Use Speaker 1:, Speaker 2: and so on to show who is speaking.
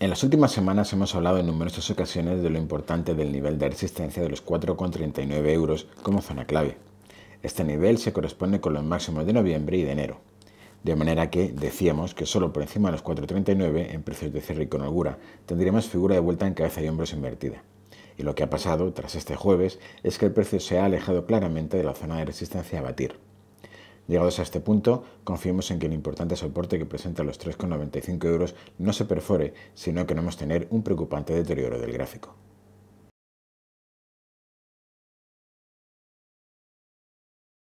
Speaker 1: En las últimas semanas hemos hablado en numerosas ocasiones de lo importante del nivel de resistencia de los 4,39 euros como zona clave. Este nivel se corresponde con los máximos de noviembre y de enero. De manera que decíamos que solo por encima de los 4,39 en precios de cierre y con holgura tendríamos figura de vuelta en cabeza y hombros invertida. Y lo que ha pasado tras este jueves es que el precio se ha alejado claramente de la zona de resistencia a batir. Llegados a este punto, confiemos en que el importante soporte que presenta los 3,95 euros no se perfore, sino que no hemos tener un preocupante
Speaker 2: deterioro del
Speaker 3: gráfico.